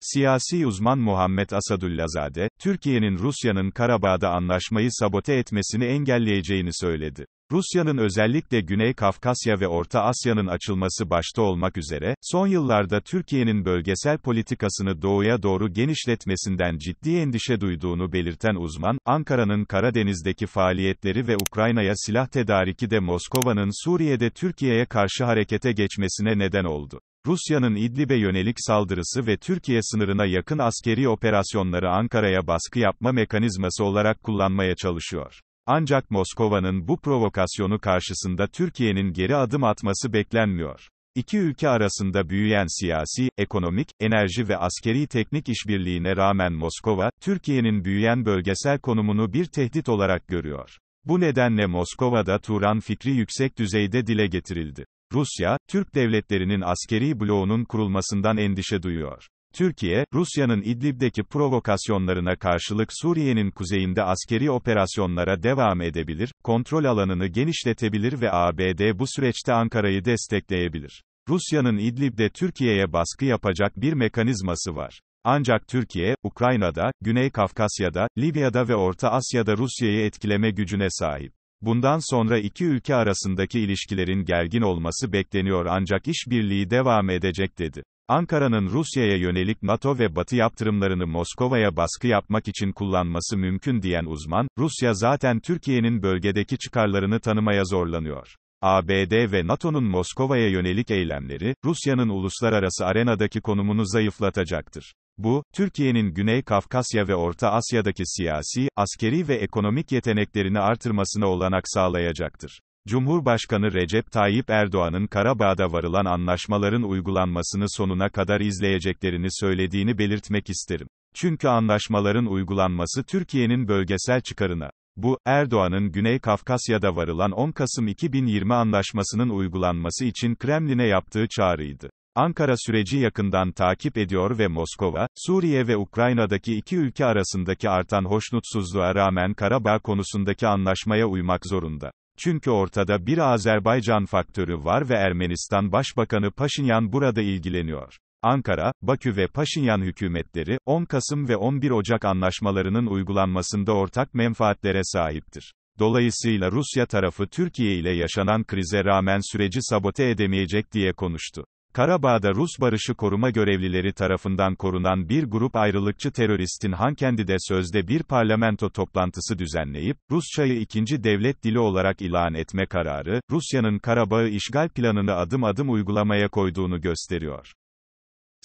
Siyasi uzman Muhammed Asadullazade, Türkiye'nin Rusya'nın Karabağ'da anlaşmayı sabote etmesini engelleyeceğini söyledi. Rusya'nın özellikle Güney Kafkasya ve Orta Asya'nın açılması başta olmak üzere, son yıllarda Türkiye'nin bölgesel politikasını doğuya doğru genişletmesinden ciddi endişe duyduğunu belirten uzman, Ankara'nın Karadeniz'deki faaliyetleri ve Ukrayna'ya silah tedariki de Moskova'nın Suriye'de Türkiye'ye karşı harekete geçmesine neden oldu. Rusya'nın İdlib'e yönelik saldırısı ve Türkiye sınırına yakın askeri operasyonları Ankara'ya baskı yapma mekanizması olarak kullanmaya çalışıyor. Ancak Moskova'nın bu provokasyonu karşısında Türkiye'nin geri adım atması beklenmiyor. İki ülke arasında büyüyen siyasi, ekonomik, enerji ve askeri teknik işbirliğine rağmen Moskova, Türkiye'nin büyüyen bölgesel konumunu bir tehdit olarak görüyor. Bu nedenle Moskova'da Turan fikri yüksek düzeyde dile getirildi. Rusya, Türk devletlerinin askeri bloğunun kurulmasından endişe duyuyor. Türkiye, Rusya'nın İdlib'deki provokasyonlarına karşılık Suriye'nin kuzeyinde askeri operasyonlara devam edebilir, kontrol alanını genişletebilir ve ABD bu süreçte Ankara'yı destekleyebilir. Rusya'nın İdlib'de Türkiye'ye baskı yapacak bir mekanizması var. Ancak Türkiye, Ukrayna'da, Güney Kafkasya'da, Libya'da ve Orta Asya'da Rusya'yı etkileme gücüne sahip. Bundan sonra iki ülke arasındaki ilişkilerin gergin olması bekleniyor ancak işbirliği devam edecek dedi. Ankara'nın Rusya'ya yönelik NATO ve Batı yaptırımlarını Moskova'ya baskı yapmak için kullanması mümkün diyen uzman, Rusya zaten Türkiye'nin bölgedeki çıkarlarını tanımaya zorlanıyor. ABD ve NATO'nun Moskova'ya yönelik eylemleri, Rusya'nın uluslararası arenadaki konumunu zayıflatacaktır. Bu, Türkiye'nin Güney Kafkasya ve Orta Asya'daki siyasi, askeri ve ekonomik yeteneklerini artırmasına olanak sağlayacaktır. Cumhurbaşkanı Recep Tayyip Erdoğan'ın Karabağ'da varılan anlaşmaların uygulanmasını sonuna kadar izleyeceklerini söylediğini belirtmek isterim. Çünkü anlaşmaların uygulanması Türkiye'nin bölgesel çıkarına. Bu, Erdoğan'ın Güney Kafkasya'da varılan 10 Kasım 2020 anlaşmasının uygulanması için Kremlin'e yaptığı çağrıydı. Ankara süreci yakından takip ediyor ve Moskova, Suriye ve Ukrayna'daki iki ülke arasındaki artan hoşnutsuzluğa rağmen Karabağ konusundaki anlaşmaya uymak zorunda. Çünkü ortada bir Azerbaycan faktörü var ve Ermenistan Başbakanı Paşinyan burada ilgileniyor. Ankara, Bakü ve Paşinyan hükümetleri, 10 Kasım ve 11 Ocak anlaşmalarının uygulanmasında ortak menfaatlere sahiptir. Dolayısıyla Rusya tarafı Türkiye ile yaşanan krize rağmen süreci sabote edemeyecek diye konuştu. Karabağ'da Rus barışı koruma görevlileri tarafından korunan bir grup ayrılıkçı teröristin Hankendi'de sözde bir parlamento toplantısı düzenleyip, Rusçayı ikinci devlet dili olarak ilan etme kararı, Rusya'nın Karabağ'ı işgal planını adım adım uygulamaya koyduğunu gösteriyor.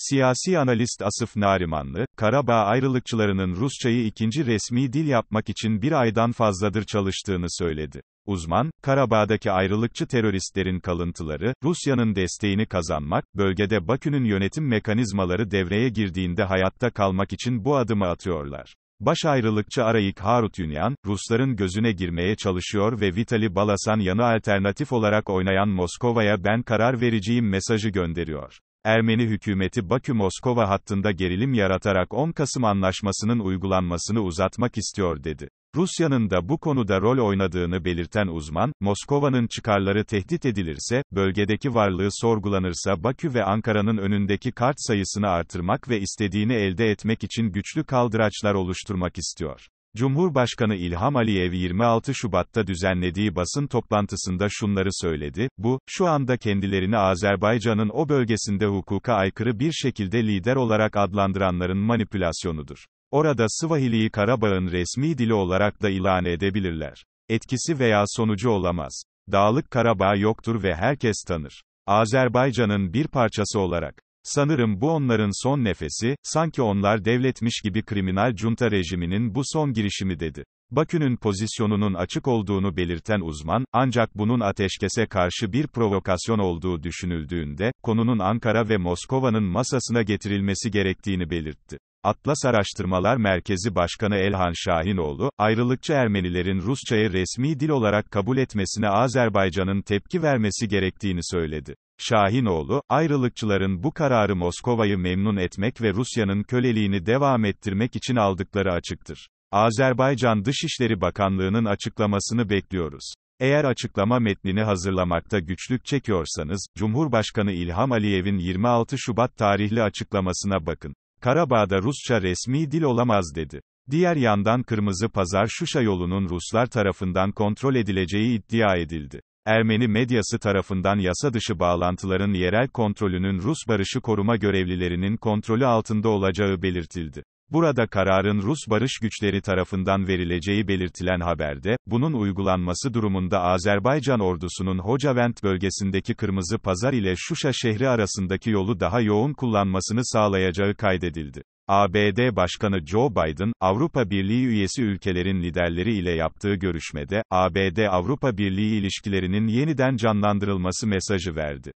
Siyasi analist Asıf Narimanlı, Karabağ ayrılıkçılarının Rusçayı ikinci resmi dil yapmak için bir aydan fazladır çalıştığını söyledi. Uzman, Karabağ'daki ayrılıkçı teröristlerin kalıntıları, Rusya'nın desteğini kazanmak, bölgede Bakü'nün yönetim mekanizmaları devreye girdiğinde hayatta kalmak için bu adımı atıyorlar. Baş ayrılıkçı Arayik Harutyunyan, Rusların gözüne girmeye çalışıyor ve Vitali Balasan yanı alternatif olarak oynayan Moskova'ya ben karar vereceğim mesajı gönderiyor. Ermeni hükümeti Bakü-Moskova hattında gerilim yaratarak 10 Kasım Anlaşması'nın uygulanmasını uzatmak istiyor dedi. Rusya'nın da bu konuda rol oynadığını belirten uzman, Moskova'nın çıkarları tehdit edilirse, bölgedeki varlığı sorgulanırsa Bakü ve Ankara'nın önündeki kart sayısını artırmak ve istediğini elde etmek için güçlü kaldıraçlar oluşturmak istiyor. Cumhurbaşkanı İlham Aliyev 26 Şubat'ta düzenlediği basın toplantısında şunları söyledi, bu, şu anda kendilerini Azerbaycan'ın o bölgesinde hukuka aykırı bir şekilde lider olarak adlandıranların manipülasyonudur. Orada Sıvahili'yi Karabağ'ın resmi dili olarak da ilan edebilirler. Etkisi veya sonucu olamaz. Dağlık Karabağ yoktur ve herkes tanır. Azerbaycan'ın bir parçası olarak, Sanırım bu onların son nefesi, sanki onlar devletmiş gibi kriminal junta rejiminin bu son girişimi dedi. Bakü'nün pozisyonunun açık olduğunu belirten uzman, ancak bunun ateşkese karşı bir provokasyon olduğu düşünüldüğünde, konunun Ankara ve Moskova'nın masasına getirilmesi gerektiğini belirtti. Atlas Araştırmalar Merkezi Başkanı Elhan Şahinoğlu, ayrılıkçı Ermenilerin Rusçayı resmi dil olarak kabul etmesine Azerbaycan'ın tepki vermesi gerektiğini söyledi. Şahinoğlu, ayrılıkçıların bu kararı Moskova'yı memnun etmek ve Rusya'nın köleliğini devam ettirmek için aldıkları açıktır. Azerbaycan Dışişleri Bakanlığı'nın açıklamasını bekliyoruz. Eğer açıklama metnini hazırlamakta güçlük çekiyorsanız, Cumhurbaşkanı İlham Aliyev'in 26 Şubat tarihli açıklamasına bakın. Karabağ'da Rusça resmi dil olamaz dedi. Diğer yandan Kırmızı Pazar Şuşa yolunun Ruslar tarafından kontrol edileceği iddia edildi. Ermeni medyası tarafından yasa dışı bağlantıların yerel kontrolünün Rus barışı koruma görevlilerinin kontrolü altında olacağı belirtildi. Burada kararın Rus barış güçleri tarafından verileceği belirtilen haberde, bunun uygulanması durumunda Azerbaycan ordusunun Hocavent bölgesindeki Kırmızı Pazar ile Şuşa şehri arasındaki yolu daha yoğun kullanmasını sağlayacağı kaydedildi. ABD Başkanı Joe Biden, Avrupa Birliği üyesi ülkelerin liderleri ile yaptığı görüşmede, ABD-Avrupa Birliği ilişkilerinin yeniden canlandırılması mesajı verdi.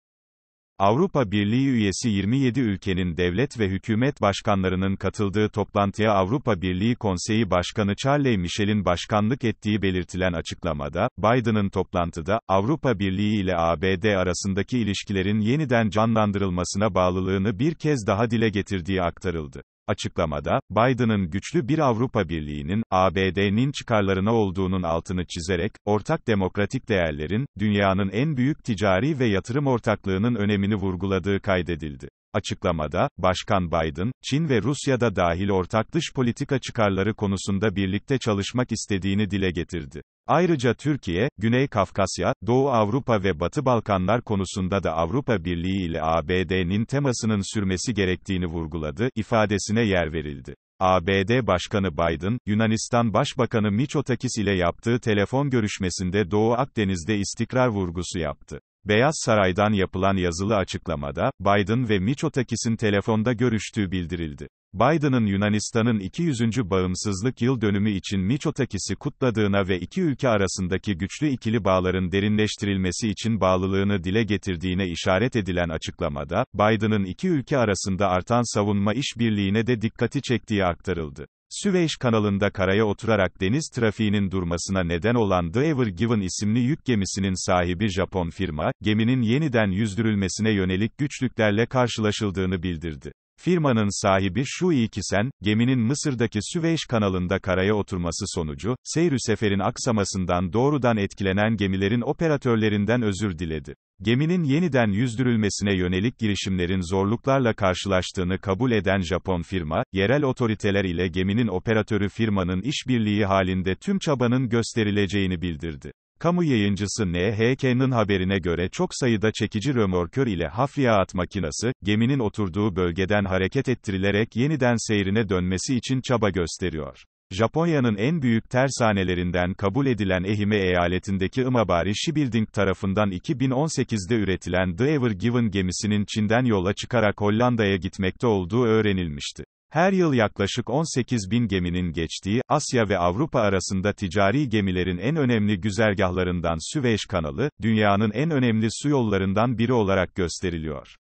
Avrupa Birliği üyesi 27 ülkenin devlet ve hükümet başkanlarının katıldığı toplantıya Avrupa Birliği Konseyi Başkanı Charles Michel'in başkanlık ettiği belirtilen açıklamada, Biden'ın toplantıda, Avrupa Birliği ile ABD arasındaki ilişkilerin yeniden canlandırılmasına bağlılığını bir kez daha dile getirdiği aktarıldı. Açıklamada, Biden'ın güçlü bir Avrupa Birliği'nin, ABD'nin çıkarlarına olduğunun altını çizerek, ortak demokratik değerlerin, dünyanın en büyük ticari ve yatırım ortaklığının önemini vurguladığı kaydedildi. Açıklamada, Başkan Biden, Çin ve Rusya'da dahil ortak dış politika çıkarları konusunda birlikte çalışmak istediğini dile getirdi. Ayrıca Türkiye, Güney Kafkasya, Doğu Avrupa ve Batı Balkanlar konusunda da Avrupa Birliği ile ABD'nin temasının sürmesi gerektiğini vurguladı, ifadesine yer verildi. ABD Başkanı Biden, Yunanistan Başbakanı Mitsotakis ile yaptığı telefon görüşmesinde Doğu Akdeniz'de istikrar vurgusu yaptı. Beyaz Saray'dan yapılan yazılı açıklamada, Biden ve Miçotakis'in telefonda görüştüğü bildirildi. Biden'ın Yunanistan'ın 200. bağımsızlık yıl dönümü için Miçotakis'i kutladığına ve iki ülke arasındaki güçlü ikili bağların derinleştirilmesi için bağlılığını dile getirdiğine işaret edilen açıklamada, Biden'ın iki ülke arasında artan savunma işbirliğine de dikkati çektiği aktarıldı. Süveyş kanalında karaya oturarak deniz trafiğinin durmasına neden olan The Ever Given isimli yük gemisinin sahibi Japon firma, geminin yeniden yüzdürülmesine yönelik güçlüklerle karşılaşıldığını bildirdi. Firmanın sahibi Shui Kisen, geminin Mısır'daki Süveyş kanalında karaya oturması sonucu, seyri seferin aksamasından doğrudan etkilenen gemilerin operatörlerinden özür diledi. Geminin yeniden yüzdürülmesine yönelik girişimlerin zorluklarla karşılaştığını kabul eden Japon firma, yerel otoriteler ile geminin operatörü firmanın işbirliği halinde tüm çabanın gösterileceğini bildirdi. Kamu yayıncısı NHK'nın haberine göre çok sayıda çekici römorkör ile hafriyat makinası, geminin oturduğu bölgeden hareket ettirilerek yeniden seyrine dönmesi için çaba gösteriyor. Japonya'nın en büyük tersanelerinden kabul edilen Ehime eyaletindeki Imabari Shipbuilding tarafından 2018'de üretilen The Ever Given gemisinin Çin'den yola çıkarak Hollanda'ya gitmekte olduğu öğrenilmişti. Her yıl yaklaşık 18 bin geminin geçtiği, Asya ve Avrupa arasında ticari gemilerin en önemli güzergahlarından Süveyş kanalı, dünyanın en önemli su yollarından biri olarak gösteriliyor.